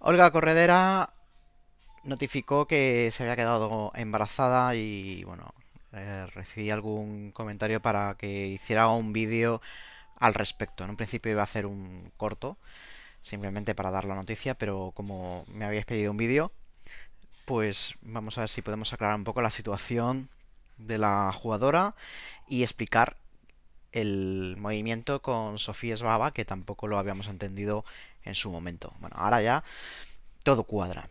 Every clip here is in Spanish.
Olga Corredera notificó que se había quedado embarazada y bueno, eh, recibí algún comentario para que hiciera un vídeo al respecto. En un principio iba a hacer un corto, simplemente para dar la noticia, pero como me había pedido un vídeo, pues vamos a ver si podemos aclarar un poco la situación de la jugadora y explicar el movimiento con Sofía Esbaba, que tampoco lo habíamos entendido en su momento. Bueno, ahora ya todo cuadra.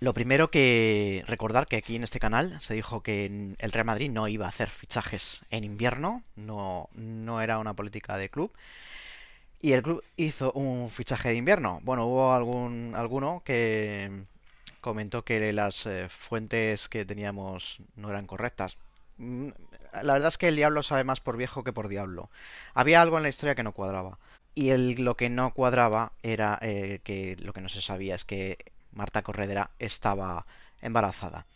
Lo primero que recordar que aquí en este canal se dijo que el Real Madrid no iba a hacer fichajes en invierno, no, no era una política de club. Y el club hizo un fichaje de invierno. Bueno, hubo algún, alguno que comentó que las eh, fuentes que teníamos no eran correctas. Mm, la verdad es que el diablo sabe más por viejo que por diablo. Había algo en la historia que no cuadraba. Y lo que no cuadraba era eh, que lo que no se sabía es que Marta Corredera estaba embarazada.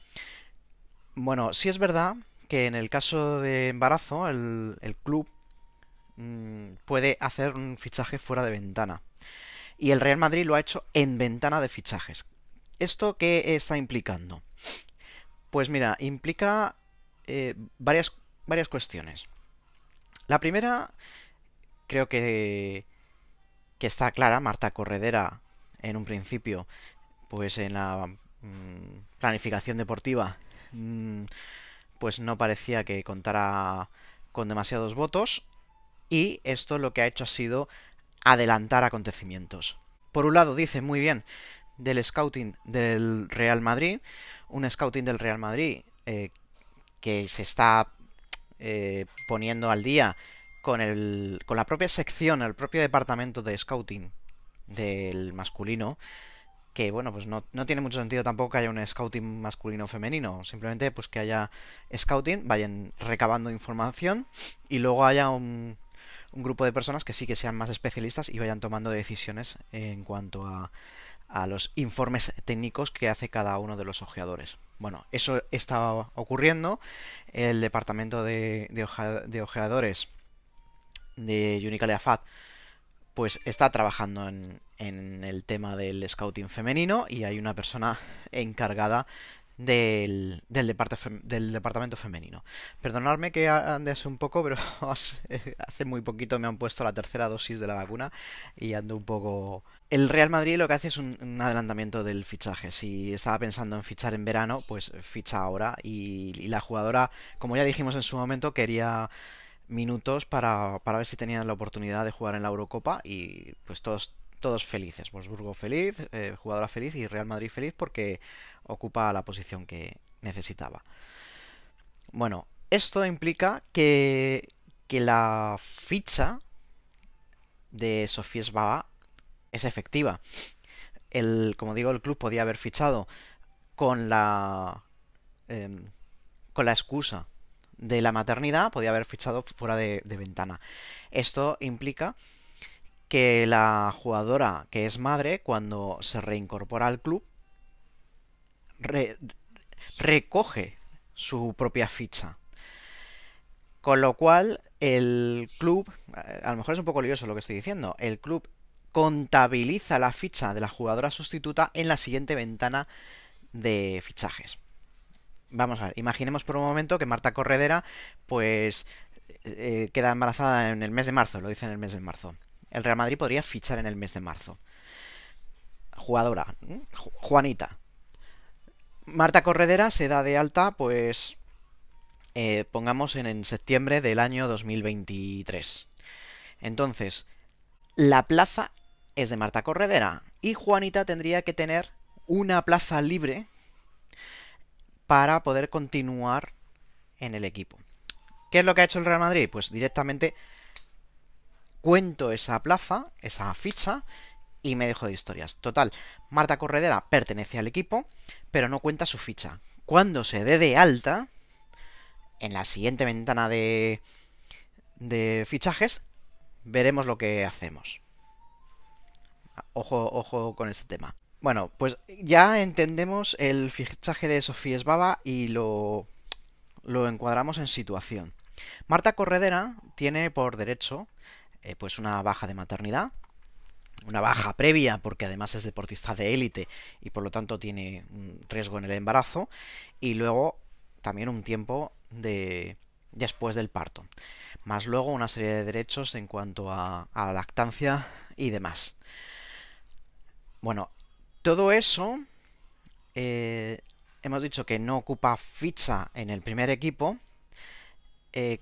Bueno, sí es verdad que en el caso de embarazo, el, club mm, puede hacer un fichaje fuera de ventana. Y el Real Madrid lo ha hecho en ventana de fichajes. ¿Esto qué está implicando? Pues mira, implica eh, varias varias cuestiones. La primera, creo que, que está clara, Marta Corredera, en un principio, pues en la mm, planificación deportiva, mm, pues no parecía que contara con demasiados votos, y esto lo que ha hecho ha sido adelantar acontecimientos. Por un lado, dice muy bien del scouting del Real Madrid, un scouting del Real Madrid eh, que se está eh, poniendo al día con, el, con la propia sección, el propio departamento de scouting del masculino, que bueno, pues no, tiene mucho sentido tampoco que haya un scouting masculino o femenino, simplemente pues que haya scouting, vayan recabando información y luego haya un, un grupo de personas que sí que sean más especialistas y vayan tomando decisiones en cuanto a a los informes técnicos que hace cada uno de los ojeadores. Bueno, eso estaba ocurriendo. El departamento de, de, de ojeadores de Unicalia FAT pues está trabajando en, en, el tema del scouting femenino y hay una persona encargada del, del, del departamento femenino. Perdonadme que ande un poco, pero eh, hace muy poquito me han puesto la tercera dosis de la vacuna y ando un poco... El Real Madrid lo que hace es un, adelantamiento del fichaje. Si estaba pensando en fichar en verano, pues ficha ahora. y, la jugadora, como ya dijimos en su momento, quería minutos para, para, ver si tenían la oportunidad de jugar en la Eurocopa y pues todos todos felices. Wolfsburgo feliz, eh, jugadora feliz y Real Madrid feliz porque ocupa la posición que necesitaba. Bueno, esto implica que, que la ficha de Sofía Sbaba es efectiva. El, como digo, el club podía haber fichado con la, em, con la excusa de la maternidad, podía haber fichado fuera de ventana. Esto implica que la jugadora que es madre, cuando se reincorpora al club, recoge su propia ficha. Con lo cual, el club, a lo mejor es un poco lioso lo que estoy diciendo, el club contabiliza la ficha de la jugadora sustituta en la siguiente ventana de fichajes. Vamos a ver, imaginemos por un momento que Marta Corredera, pues, eh, eh, queda embarazada en el mes de marzo, lo dice en el mes de marzo el Real Madrid podría fichar en el mes de marzo. Jugadora, Juanita. Marta Corredera se da de alta, pues, eh, pongamos en, en septiembre del año 2023. Entonces, la plaza es de Marta Corredera y Juanita tendría que tener una plaza libre para poder continuar en el equipo. ¿Qué es lo que ha hecho el Real Madrid? Pues directamente cuento esa plaza, esa ficha, y me dejo de historias. Total, Marta Corredera pertenece al equipo, pero no cuenta su ficha. Cuando se dé de alta, en la siguiente ventana de, de fichajes, veremos lo que hacemos. Ojo, ojo con este tema. Bueno, pues ya entendemos el fichaje de Sofía Esbaba y lo, lo encuadramos en situación. Marta Corredera tiene por derecho eh, pues una baja de maternidad, una baja previa porque además es deportista de élite y por lo tanto tiene un riesgo en el embarazo y luego también un tiempo de después del parto, más luego una serie de derechos en cuanto a, la lactancia y demás. Bueno, todo eso eh, hemos dicho que no ocupa ficha en el primer equipo eh,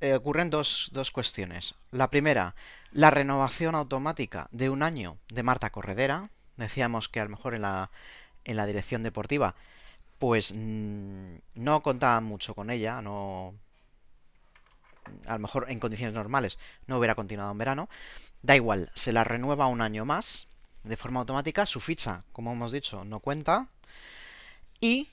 eh, ocurren dos, cuestiones. La primera, la renovación automática de un año de Marta Corredera. Decíamos que a lo mejor en la, en la dirección deportiva, pues no contaba mucho con ella, no, a lo mejor en condiciones normales no hubiera continuado en verano. Da igual, se la renueva un año más de forma automática. Su ficha, como hemos dicho, no cuenta. Y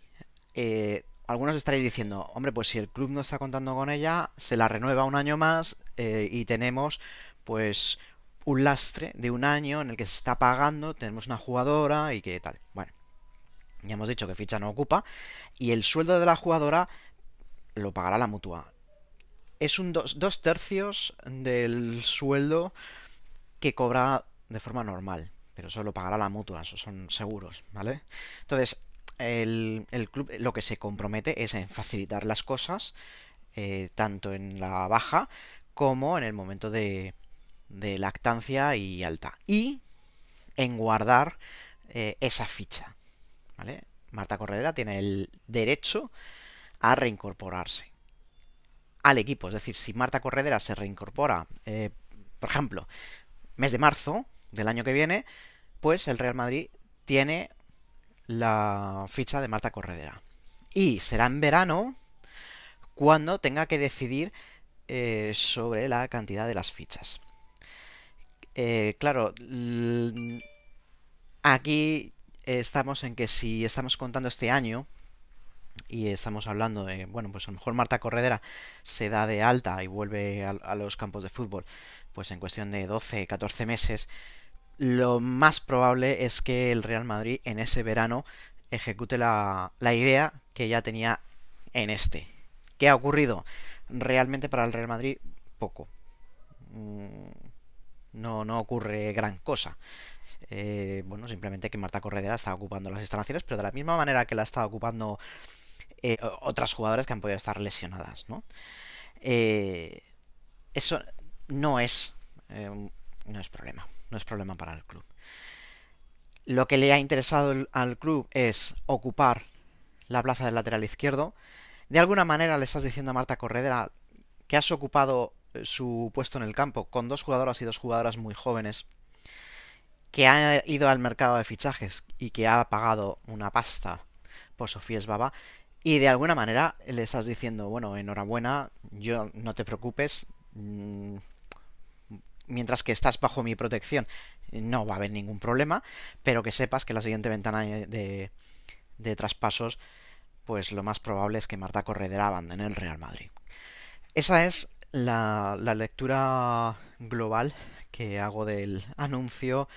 eh, algunos estaréis diciendo, hombre, pues si el club no está contando con ella, se la renueva un año más eh, y tenemos pues un lastre de un año en el que se está pagando, tenemos una jugadora y qué tal. Bueno, ya hemos dicho que ficha no ocupa y el sueldo de la jugadora lo pagará la mutua. Es un dos, tercios del sueldo que cobra de forma normal, pero eso lo pagará la mutua, eso son seguros, ¿vale? Entonces, el, club lo que se compromete es en facilitar las cosas, eh, tanto en la baja como en el momento de, lactancia y alta. Y en guardar eh, esa ficha. Marta Corredera tiene el derecho a reincorporarse al equipo. Es decir, si Marta Corredera se reincorpora, eh, por ejemplo, mes de marzo del año que viene, pues el Real Madrid tiene la ficha de Marta Corredera. Y será en verano cuando tenga que decidir eh, sobre la cantidad de las fichas. Eh, claro, aquí estamos en que si estamos contando este año y estamos hablando de, bueno, pues a lo mejor Marta Corredera se da de alta y vuelve a, los campos de fútbol, pues en cuestión de 12, 14 meses, lo más probable es que el Real Madrid en ese verano ejecute la, idea que ya tenía en este. ¿Qué ha ocurrido? Realmente para el Real Madrid poco. Mm, no, no ocurre gran cosa. Eh, bueno, simplemente que Marta Corredera está ocupando las instalaciones, pero de la misma manera que la está ocupando eh, otras jugadoras que han podido estar lesionadas, eh, eso no es no es problema, no es problema para el club. Lo que le ha interesado al club es ocupar la plaza del lateral izquierdo. De alguna manera le estás diciendo a Marta Corredera que has ocupado eh, su puesto en el campo con dos jugadoras y dos jugadoras muy jóvenes que ha ido al mercado de fichajes y que ha pagado una pasta por Sofía Esbaba y de alguna manera le estás diciendo, bueno, enhorabuena, yo no te preocupes, mm, mientras que estás bajo mi protección eh, no va a haber ningún problema, pero que sepas que la siguiente ventana de, de, traspasos, pues lo más probable es que Marta Corredera abandone el Real Madrid. Esa es la, la lectura global que hago del anuncio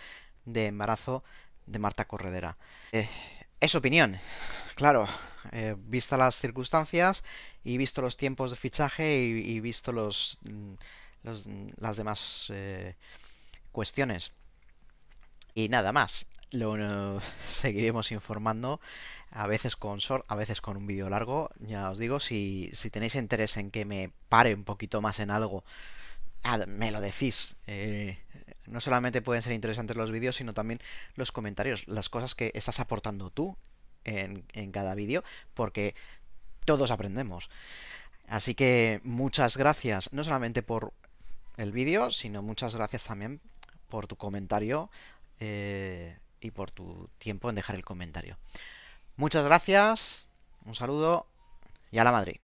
de embarazo de Marta Corredera. Eh, es opinión, claro, eh, vista las circunstancias y visto los tiempos de fichaje y, visto los... Mm, las demás eh, cuestiones. Y nada más. Lo, seguiremos informando, a veces con a veces con un vídeo largo. Ya os digo, si, tenéis interés en que me pare un poquito más en algo, me lo decís. Eh, no solamente pueden ser interesantes los vídeos, sino también los comentarios, las cosas que estás aportando tú en, en cada vídeo, porque todos aprendemos. Así que muchas gracias, no solamente por el vídeo, sino muchas gracias también por tu comentario eh, y por tu tiempo en dejar el comentario. Muchas gracias, un saludo y a la Madrid.